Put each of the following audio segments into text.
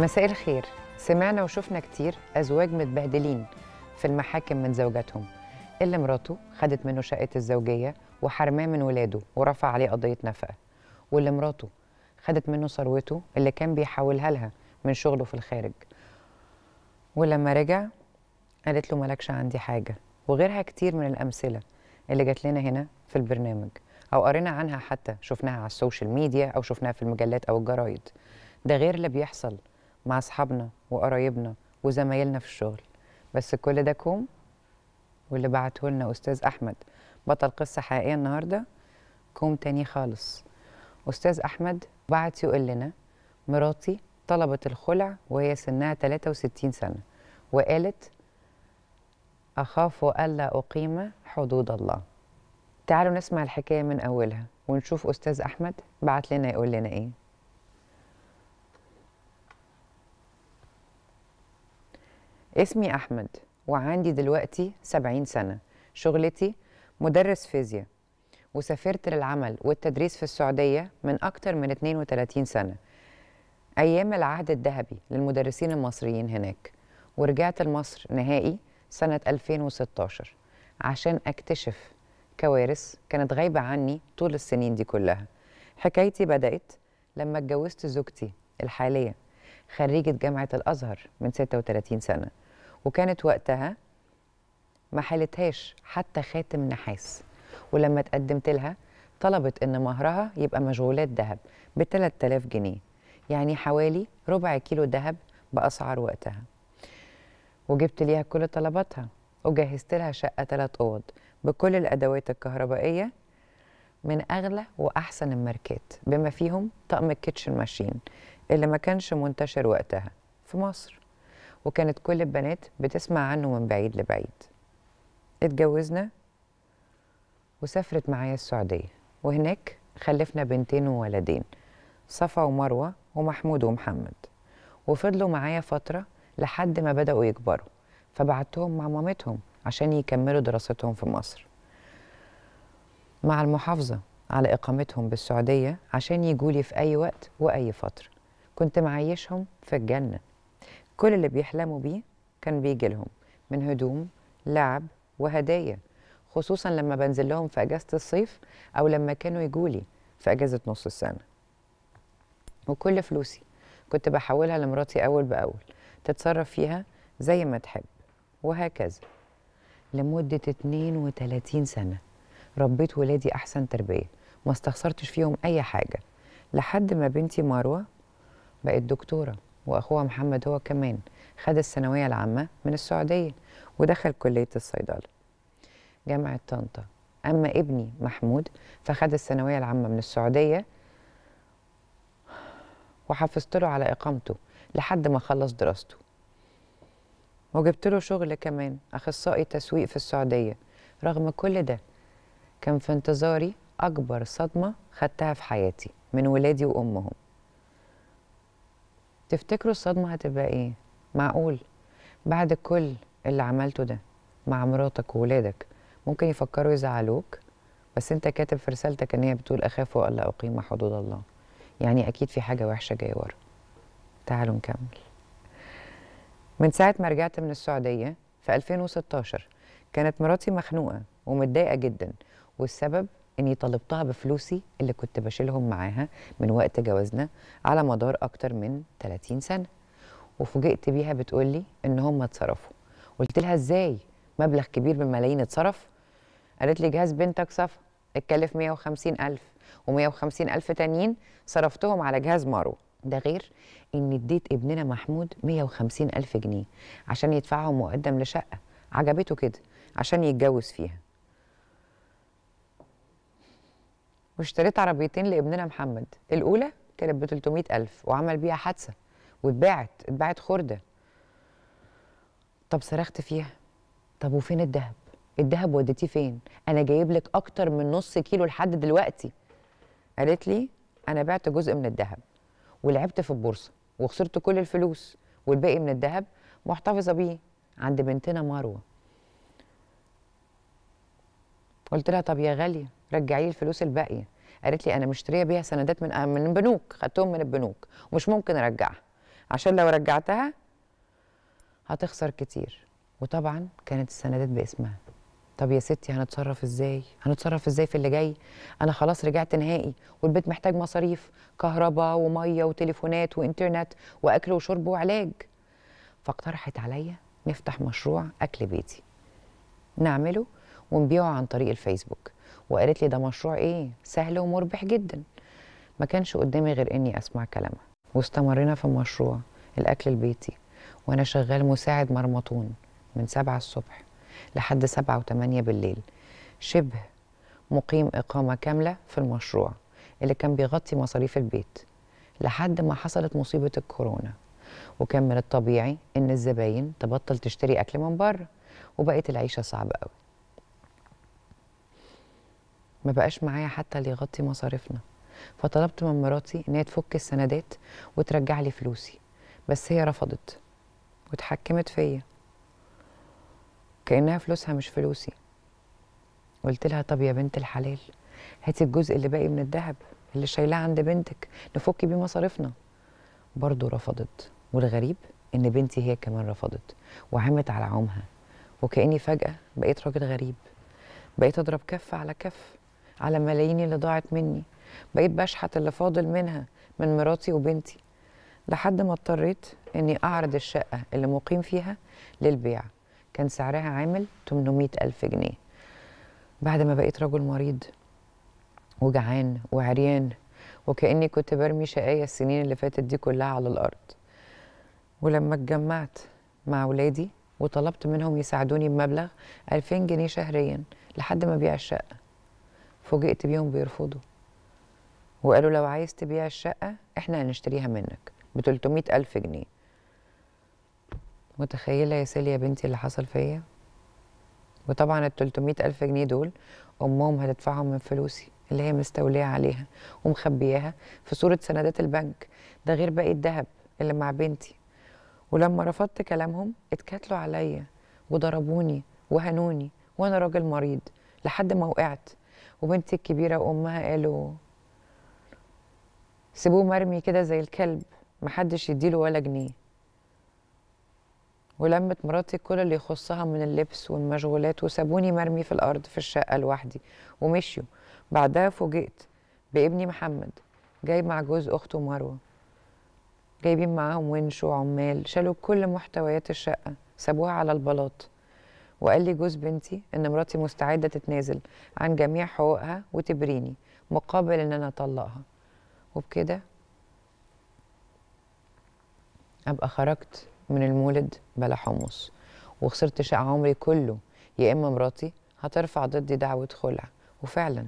مساء الخير سمعنا وشفنا كتير أزواج متبهدلين في المحاكم من زوجاتهم اللي مراته خدت منه شقة الزوجية وحرماه من ولاده ورفع عليه قضية نفقة واللي مراته خدت منه ثروته اللي كان بيحولها لها من شغله في الخارج ولما رجع قالت له مالكش عندي حاجة وغيرها كتير من الأمثلة اللي جات لنا هنا في البرنامج أو قرينا عنها حتى شفناها على السوشيال ميديا أو شفناها في المجلات أو الجرايد ده غير اللي بيحصل مع اصحابنا وقرايبنا وزمايلنا في الشغل بس كل ده كوم واللي بعته لنا استاذ احمد بطل قصه حقيقيه النهارده كوم تاني خالص استاذ احمد بعت يقول لنا مراتي طلبت الخلع وهي سنها 63 سنه وقالت اخاف الا اقيم حدود الله تعالوا نسمع الحكايه من اولها ونشوف استاذ احمد بعت لنا يقول لنا ايه اسمي أحمد وعندي دلوقتي 70 سنة شغلتي مدرس فيزياء وسافرت للعمل والتدريس في السعودية من أكتر من 32 سنة أيام العهد الذهبي للمدرسين المصريين هناك ورجعت لمصر نهائي سنة 2016 عشان أكتشف كوارث كانت غايبة عني طول السنين دي كلها حكايتي بدأت لما اتجوزت زوجتي الحالية خريجة جامعة الأزهر من 36 سنة وكانت وقتها ما حلتهاش حتى خاتم نحاس ولما تقدمت لها طلبت ان مهرها يبقى مشغولات ذهب ب 3000 جنيه يعني حوالي ربع كيلو ذهب باسعار وقتها وجبت ليها كل طلباتها وجهزت لها شقه ثلاث اوض بكل الادوات الكهربائيه من اغلى واحسن الماركات بما فيهم طقم الكيتشن ماشين اللي ما كانش منتشر وقتها في مصر وكانت كل البنات بتسمع عنه من بعيد لبعيد اتجوزنا وسافرت معايا السعودية وهناك خلفنا بنتين وولدين صفا ومروة ومحمود ومحمد وفضلوا معايا فترة لحد ما بدأوا يكبروا فبعتهم مع مامتهم عشان يكملوا دراستهم في مصر مع المحافظة على إقامتهم بالسعودية عشان يجولي في أي وقت وأي فترة كنت معيشهم في الجنة كل اللي بيحلموا بيه كان بيجي لهم من هدوم لعب وهدايا خصوصا لما بنزل لهم في اجازه الصيف او لما كانوا يجولي في اجازه نص السنه وكل فلوسي كنت بحولها لمراتي اول باول تتصرف فيها زي ما تحب وهكذا لمدة 32 سنة ربيت ولادي أحسن تربية ما استخسرتش فيهم أي حاجة لحد ما بنتي مروة بقت دكتورة واخوها محمد هو كمان خد الثانويه العامه من السعوديه ودخل كليه الصيدله جامعه طنطا اما ابني محمود فخد الثانويه العامه من السعوديه وحفظت له على اقامته لحد ما خلص دراسته وجبت له شغل كمان اخصائي تسويق في السعوديه رغم كل ده كان في انتظاري اكبر صدمه خدتها في حياتي من ولادي وامهم تفتكروا الصدمة هتبقى إيه؟ معقول بعد كل اللي عملته ده مع مراتك وولادك ممكن يفكروا يزعلوك بس أنت كاتب في رسالتك إن هي بتقول أخاف وألا أقيم حدود الله يعني أكيد في حاجة وحشة جاية ورا تعالوا نكمل من ساعة ما رجعت من السعودية في 2016 كانت مراتي مخنوقة ومتضايقة جدا والسبب اني طلبتها بفلوسي اللي كنت بشيلهم معاها من وقت جوازنا على مدار اكتر من 30 سنه وفوجئت بيها بتقولي ان هم اتصرفوا قلت لها ازاي مبلغ كبير بالملايين اتصرف قالت لي جهاز بنتك صفا اتكلف 150000 و150000 تانيين صرفتهم على جهاز مارو ده غير ان اديت ابننا محمود 150000 جنيه عشان يدفعهم مقدم لشقه عجبته كده عشان يتجوز فيها واشتريت عربيتين لابننا محمد الاولى كانت ب 300000 وعمل بيها حادثه واتباعت اتباعت خرده طب صرخت فيها طب وفين الذهب الذهب وديتيه فين انا جايب لك اكتر من نص كيلو لحد دلوقتي قالت لي انا بعت جزء من الذهب ولعبت في البورصه وخسرت كل الفلوس والباقي من الذهب محتفظه بيه عند بنتنا مروه قلت لها طب يا غاليه رجعي لي الفلوس الباقيه قالت لي انا مشتريه بيها سندات من من بنوك خدتهم من البنوك ومش ممكن ارجعها عشان لو رجعتها هتخسر كتير وطبعا كانت السندات باسمها طب يا ستي هنتصرف ازاي هنتصرف ازاي في اللي جاي انا خلاص رجعت نهائي والبيت محتاج مصاريف كهرباء وميه وتليفونات وانترنت واكل وشرب وعلاج فاقترحت عليا نفتح مشروع اكل بيتي نعمله ونبيعه عن طريق الفيسبوك وقالت لي ده مشروع ايه سهل ومربح جدا ما كانش قدامي غير اني اسمع كلامها واستمرينا في مشروع الاكل البيتي وانا شغال مساعد مرمطون من سبعة الصبح لحد سبعة وتمانية بالليل شبه مقيم إقامة كاملة في المشروع اللي كان بيغطي مصاريف البيت لحد ما حصلت مصيبة الكورونا وكان من الطبيعي إن الزباين تبطل تشتري أكل من بره وبقت العيشة صعبة قوي ما بقاش معايا حتى اللي يغطي مصاريفنا فطلبت من مراتي ان هي تفك السندات وترجع لي فلوسي بس هي رفضت واتحكمت فيا كانها فلوسها مش فلوسي قلت لها طب يا بنت الحلال هاتي الجزء اللي باقي من الذهب اللي شايلاه عند بنتك نفك بيه مصاريفنا برضه رفضت والغريب ان بنتي هي كمان رفضت وعمت على عمها وكاني فجاه بقيت راجل غريب بقيت اضرب كف على كف على ملايين اللي ضاعت مني بقيت بشحت اللي فاضل منها من مراتي وبنتي لحد ما اضطريت اني اعرض الشقه اللي مقيم فيها للبيع كان سعرها عامل 800 ألف جنيه بعد ما بقيت رجل مريض وجعان وعريان وكأني كنت برمي شقايا السنين اللي فاتت دي كلها على الأرض ولما اتجمعت مع ولادي وطلبت منهم يساعدوني بمبلغ 2000 جنيه شهريا لحد ما بيع الشقه فوجئت بيهم بيرفضوا وقالوا لو عايز تبيع الشقة احنا هنشتريها منك ب ألف جنيه متخيلة يا سيليا بنتي اللي حصل فيا وطبعا ال ألف جنيه دول أمهم هتدفعهم من فلوسي اللي هي مستولية عليها ومخبياها في صورة سندات البنك ده غير باقي الذهب اللي مع بنتي ولما رفضت كلامهم اتكتلوا عليا وضربوني وهنوني وانا راجل مريض لحد ما وقعت وبنتي الكبيرة وأمها قالوا سيبوه مرمي كده زي الكلب محدش يديله ولا جنيه ولمت مراتي كل اللي يخصها من اللبس والمشغولات وسابوني مرمي في الأرض في الشقة لوحدي ومشيوا بعدها فوجئت بابني محمد جاي مع جوز أخته مروة جايبين معاهم ونش وعمال شالوا كل محتويات الشقة سابوها على البلاط وقال لي جوز بنتي ان مراتي مستعده تتنازل عن جميع حقوقها وتبريني مقابل ان انا اطلقها وبكده ابقى خرجت من المولد بلا حمص وخسرت شقة عمري كله يا اما مراتي هترفع ضدي دعوه خلع وفعلا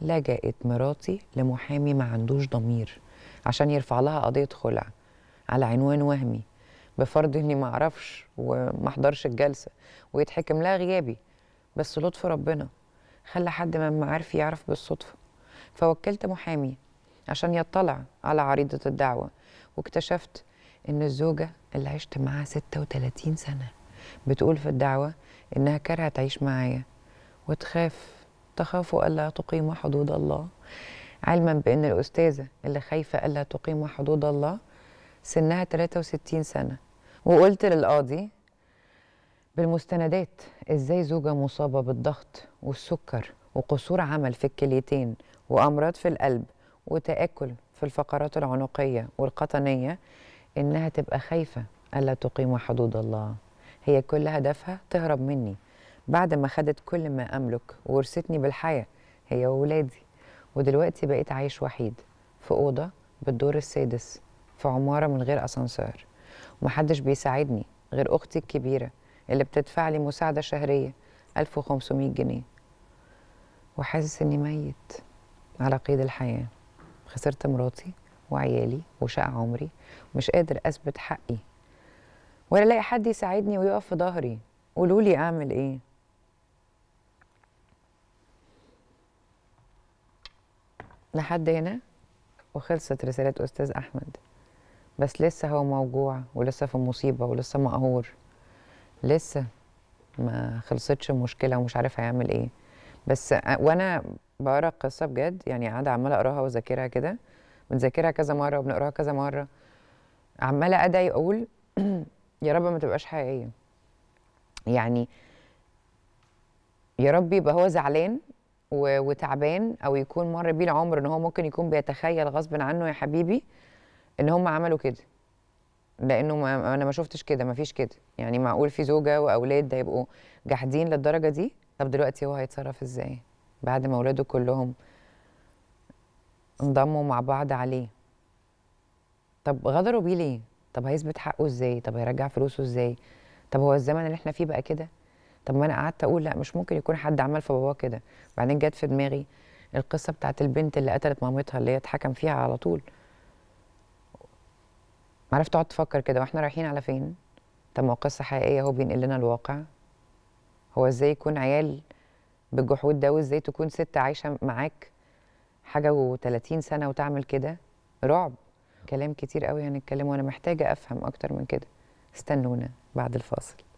لجأت مراتي لمحامي ما عندوش ضمير عشان يرفع لها قضيه خلع على عنوان وهمي بفرض اني ما اعرفش وما احضرش الجلسه ويتحكم لها غيابي بس لطف ربنا خلى حد من معارفي يعرف بالصدفه فوكلت محامي عشان يطلع على عريضه الدعوه واكتشفت ان الزوجه اللي عشت معاها 36 سنه بتقول في الدعوه انها كارهه تعيش معايا وتخاف تخاف الا تقيم حدود الله علما بان الاستاذه اللي خايفه الا تقيم حدود الله سنها 63 سنة وقلت للقاضي بالمستندات ازاي زوجة مصابة بالضغط والسكر وقصور عمل في الكليتين وأمراض في القلب وتآكل في الفقرات العنقية والقطنية إنها تبقى خايفة ألا تقيم حدود الله هي كل هدفها تهرب مني بعد ما خدت كل ما أملك وورثتني بالحياة هي وولادي ودلوقتي بقيت عايش وحيد في أوضة بالدور السادس في عماره من غير اسانسير ومحدش بيساعدني غير اختي الكبيره اللي بتدفع لي مساعده شهريه 1500 جنيه وحاسس اني ميت على قيد الحياه خسرت مراتي وعيالي وشقى عمري ومش قادر اثبت حقي ولا الاقي حد يساعدني ويقف في ظهري قولوا لي اعمل ايه لحد هنا وخلصت رسالة أستاذ أحمد بس لسه هو موجوع ولسه في مصيبه ولسه مقهور لسه ما خلصتش المشكله ومش عارف هيعمل ايه بس وانا بقرا القصه بجد يعني قاعده عماله اقراها واذاكرها كده بنذاكرها كذا مره وبنقراها كذا مره عماله ادعي اقول يا رب ما تبقاش حقيقيه يعني يا رب يبقى هو زعلان وتعبان او يكون مر بيه العمر ان هو ممكن يكون بيتخيل غصب عنه يا حبيبي ان هم عملوا كده لانه ما انا ما شفتش كده ما فيش كده يعني معقول في زوجه واولاد هيبقوا جاحدين للدرجه دي طب دلوقتي هو هيتصرف ازاي بعد ما اولاده كلهم انضموا مع بعض عليه طب غدروا بيه ليه طب هيثبت حقه ازاي طب هيرجع فلوسه ازاي طب هو الزمن اللي احنا فيه بقى كده طب ما انا قعدت اقول لا مش ممكن يكون حد عمل في باباه كده بعدين جت في دماغي القصه بتاعت البنت اللي قتلت مامتها اللي هي اتحكم فيها على طول عرفت تقعد تفكر كده واحنا رايحين على فين طب ما قصه حقيقيه هو بينقل لنا الواقع هو ازاي يكون عيال بالجحود ده وازاي تكون ست عايشه معاك حاجه و30 سنه وتعمل كده رعب كلام كتير قوي هنتكلم وانا محتاجه افهم اكتر من كده استنونا بعد الفاصل